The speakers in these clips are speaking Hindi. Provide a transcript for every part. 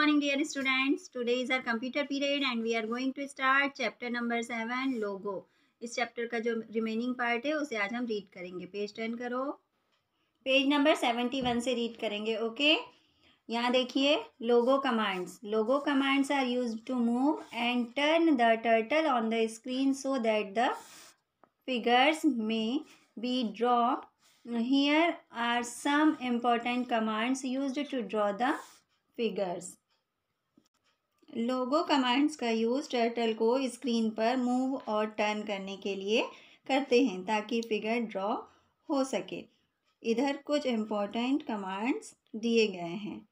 morning dear students today is our computer period and we are going to start chapter number 7 logo इस चैप्टर का जो रिमेनिंग पार्ट है उसे आज हम रीड करेंगे पेज टर्न करो पेज नंबर सेवेंटी वन से रीड करेंगे ओके okay? यहाँ देखिए logo commands logo commands are use to move and turn the turtle on the screen so that the figures may be draw here are some important commands used to draw the figures logo commands का यूज़ टर्टल को स्क्रीन पर मूव और टर्न करने के लिए करते हैं ताकि फिगर ड्रॉ हो सके इधर कुछ इम्पोर्टेंट कमांड्स दिए गए हैं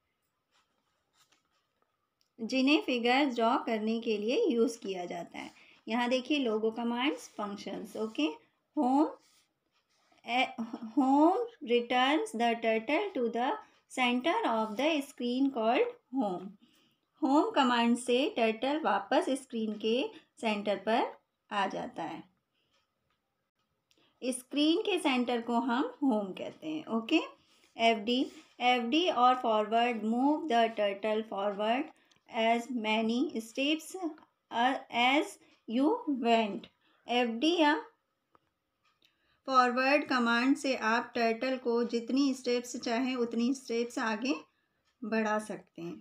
जिन्हें फिगर्स ड्रॉ करने के लिए यूज़ किया जाता है यहाँ देखिए logo commands functions okay home home returns the turtle to the centre of the screen called home home command से टर्टल वापस स्क्रीन के सेंटर पर आ जाता है स्क्रीन के सेंटर को हम होम कहते हैं okay F D F D और forward move the turtle forward as many steps as you want F D या फॉरवर्ड कमांड से आप टर्टल को जितनी स्टेप्स चाहें उतनी स्टेप्स आगे बढ़ा सकते हैं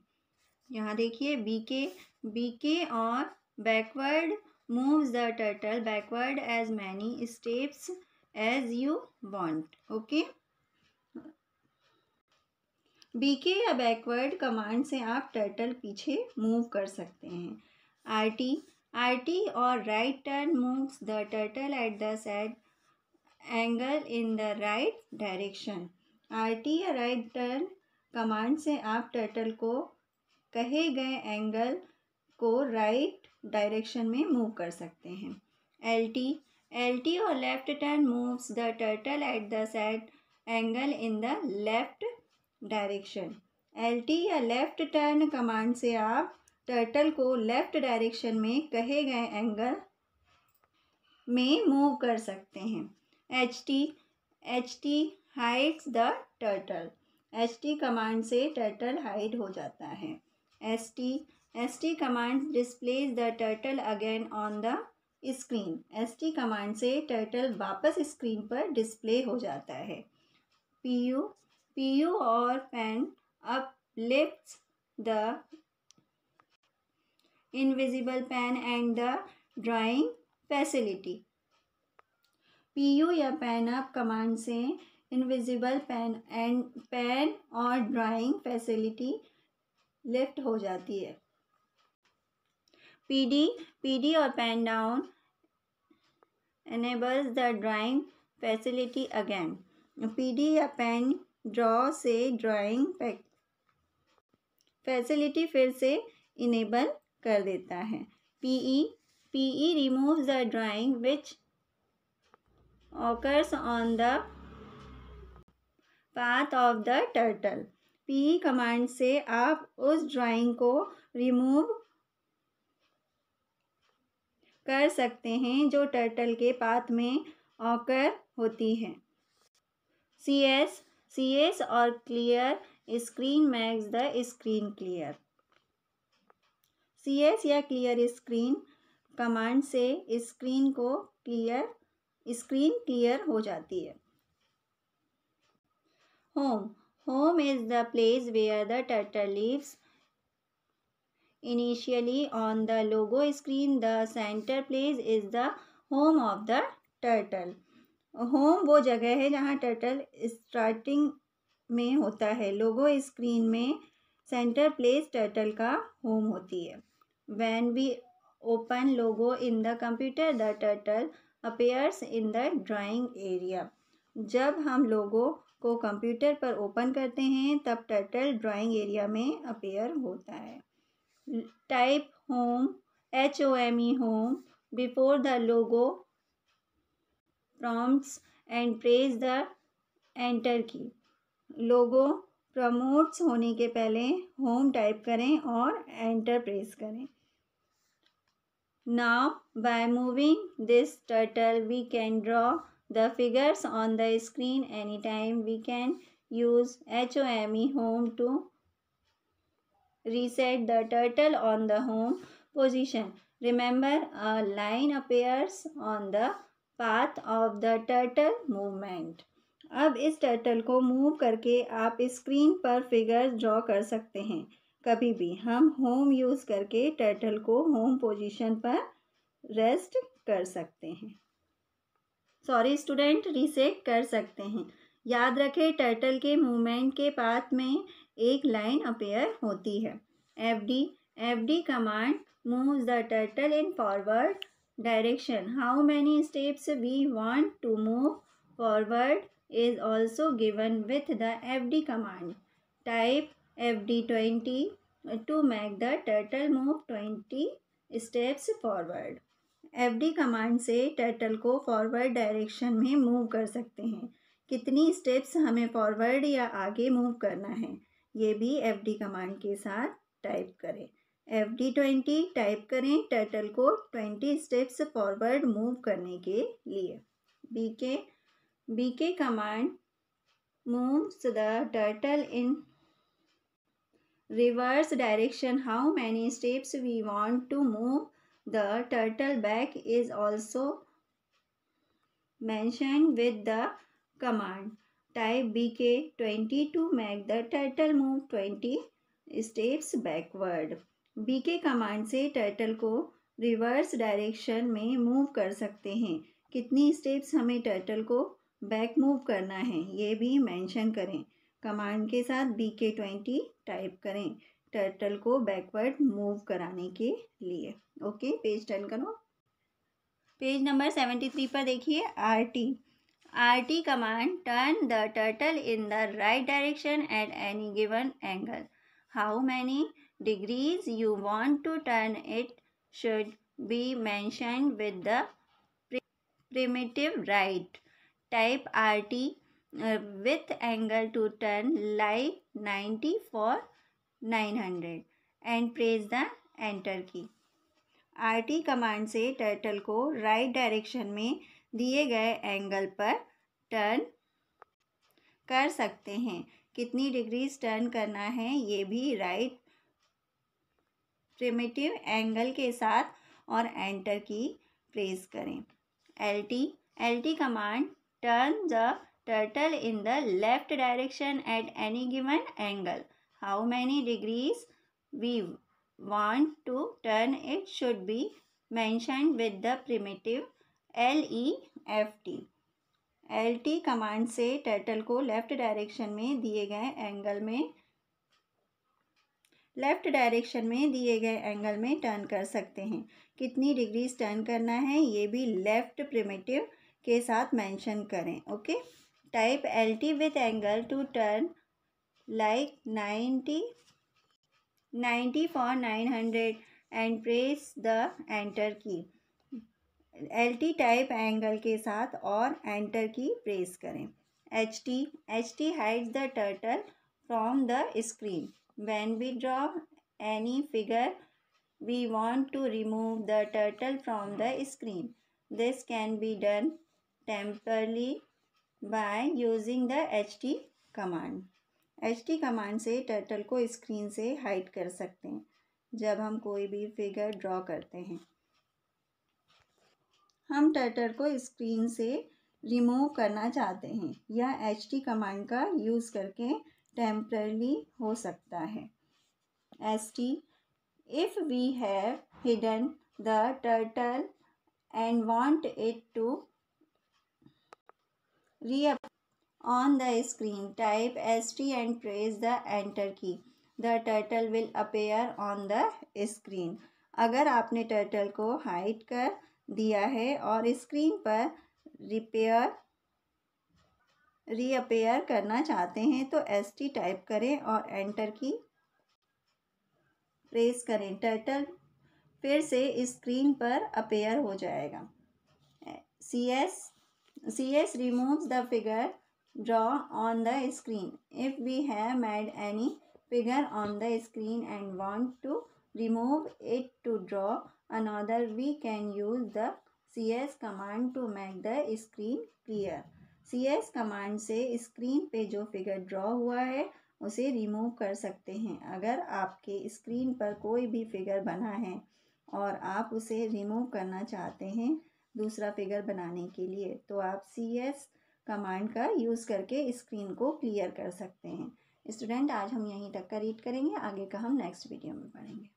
यहाँ देखिए बी के बी के और backward moves the turtle backward as many steps as you want okay B K या बैकवर्ड कमांड से आप टर्टल पीछे मूव कर सकते हैं आर टी आर टी और right turn moves the turtle at the set angle in the right direction R T या राइट टर्न कमांड से आप टर्टल को कहे गए एंगल को राइट डायरेक्शन में मूव कर सकते हैं एल टी एल टी और left turn moves the turtle at the set angle in the left direction L T या लेफ्ट टर्न कमांड से आप टर्टल को लेफ्ट डायरेक्शन में कहे गए एंगल में मूव कर सकते हैं H T H T hides the turtle H T command से टर्टल हाइड हो जाता है S T S T command display the turtle again on the screen S T command से टर्टल वापस स्क्रीन पर डिस्प्ले हो जाता है पी यू पी यू और pen up lift the invisible pen and the drawing facility P U या पेन अप कमांड से इनविजिबल पेन एंड पेन और ड्राइंग फैसिलिटी लिफ्ट हो जाती है पीडी पीडी और pen down enables the drawing facility again P D या पेन ड्रॉ से ड्राइंग फैसिलिटी फिर से इनेबल कर देता है P E P E remove the drawing which occurs on the path of the turtle P command से आप उस ड्राइंग को रिमूव कर सकते हैं जो टर्टल के पाथ में ऑकर होती है सी एस सी एस और clear screen makes the screen clear C S या क्लियर स्क्रीन कमांड से स्क्रीन को क्लियर स्क्रीन क्लियर हो जाती है home Home is the place where the turtle lives. Initially on the logo screen, the center place is the home of the turtle. Home वो जगह है जहाँ टर्टल स्टार्टिंग में होता है लोगो स्क्रीन में सेंटर प्लेस टर्टल का होम होती है when we open logo in the computer the turtle appears in the drawing area जब हम लोगों को कंप्यूटर पर ओपन करते हैं तब टर्टल ड्राइंग एरिया में अपेयर होता है type home H O M E home before the logo prompts and press the enter key logo promotes होने के पहले होम टाइप करें और एंटर प्रेस करें now by moving this turtle we can draw the figures on the screen anytime we can use home home to reset the turtle on the home position remember a line appears on the path of the turtle movement अब इस टर्टल को मूव करके आप स्क्रीन पर फिगर्स ड्रॉ कर सकते हैं कभी भी हम होम यूज़ करके टर्टल को होम पोजीशन पर रेस्ट कर सकते हैं सॉरी स्टूडेंट रीसेट कर सकते हैं याद रखें टर्टल के मूवमेंट के पाथ में एक लाइन अपेयर होती है F D F D command move the turtle in forward direction how many steps we want to move forward with the F D command type F D twenty to make the turtle move twenty steps forward F D command से टर्टल को फॉरवर्ड डायरेक्शन में मूव कर सकते हैं कितनी स्टेप्स हमें फॉरवर्ड या आगे मूव करना है ये भी एफ डी कमांड के साथ टाइप करें एफ डी ट्वेंटी टाइप करें टर्टल को ट्वेंटी स्टेप्स फॉरवर्ड मूव करने के लिए B K B K command move the turtle in reverse direction how many steps we want to move The turtle back is also mentioned with the command type bk 20 to make the turtle move 20 steps backward. BK command se turtle ko reverse direction mein move kar sakte hain kitni steps hame turtle ko back move karna hai ye bhi mention kare command ke sath bk 20 type type turtle को बैकवर्ड मूव कराने के लिए ओके पेज टर्न करो पेज नंबर सेवेंटी थ्री पर देखिए R T R T command turn the turtle in the right direction at any given angle how many degrees you want to turn it should be mentioned with the primitive right type R T with angle to turn like ninety four nine hundred and press the enter की आर टी कमांड से टर्टल को राइट right डायरेक्शन में दिए गए एंगल पर टर्न कर सकते हैं कितनी डिग्रीज टर्न करना है ये भी राइट प्रिमेटिव एंगल के साथ और एंटर की प्रेस करें L T L T command turn the turtle in the left direction at any given angle how many degrees we want to turn it should be mentioned with the primitive L T command से टर्टल को लेफ्ट डायरेक्शन में दिए गए एंगल में लेफ्ट डायरेक्शन में दिए गए एंगल में टर्न कर सकते हैं कितनी डिग्रीज टर्न करना है ये भी लेफ्ट प्रिमेटिव के साथ मेंशन करें okay type L T with angle to turn like 90 90 for 900 and press the enter key L T type angle के साथ और एंटर की प्रेस करें H T H T hides the turtle from the screen when we draw any figure we want to remove the turtle from the screen this can be done temporarily by using the ht command H D command से टर्टल को स्क्रीन से हाइड कर सकते हैं जब हम कोई भी फिगर ड्रॉ करते हैं हम टर्टल को स्क्रीन से रिमूव करना चाहते हैं यह एच डी कमांड का यूज़ करके टेम्परली हो सकता है S T if we have hidden the turtle and want it to reappear on the screen. Type ST and press the enter key. The turtle will appear on the screen. अगर आपने टर्टल को हाइट कर दिया है और स्क्रीन पर रिपेयर रीअपेयर करना चाहते हैं तो एस टी टाइप करें और एंटर की प्रेस करें टर्टल फिर से स्क्रीन पर अपेयर हो जाएगा C S C S remove the figure draw on the screen. If we have made any figure on the screen and want to remove it to draw another, we can use the cs command to make the screen clear. cs command se screen pe jo figure draw hua hai उसे remove कर सकते हैं अगर आपके screen पर कोई भी figure बना है और आप उसे remove करना चाहते हैं दूसरा फिगर बनाने के लिए तो आप सी एस कमांड का यूज़ करके स्क्रीन को क्लियर कर सकते हैं स्टूडेंट आज हम यहीं तक का रीड करेंगे आगे का हम नेक्स्ट वीडियो में पढ़ेंगे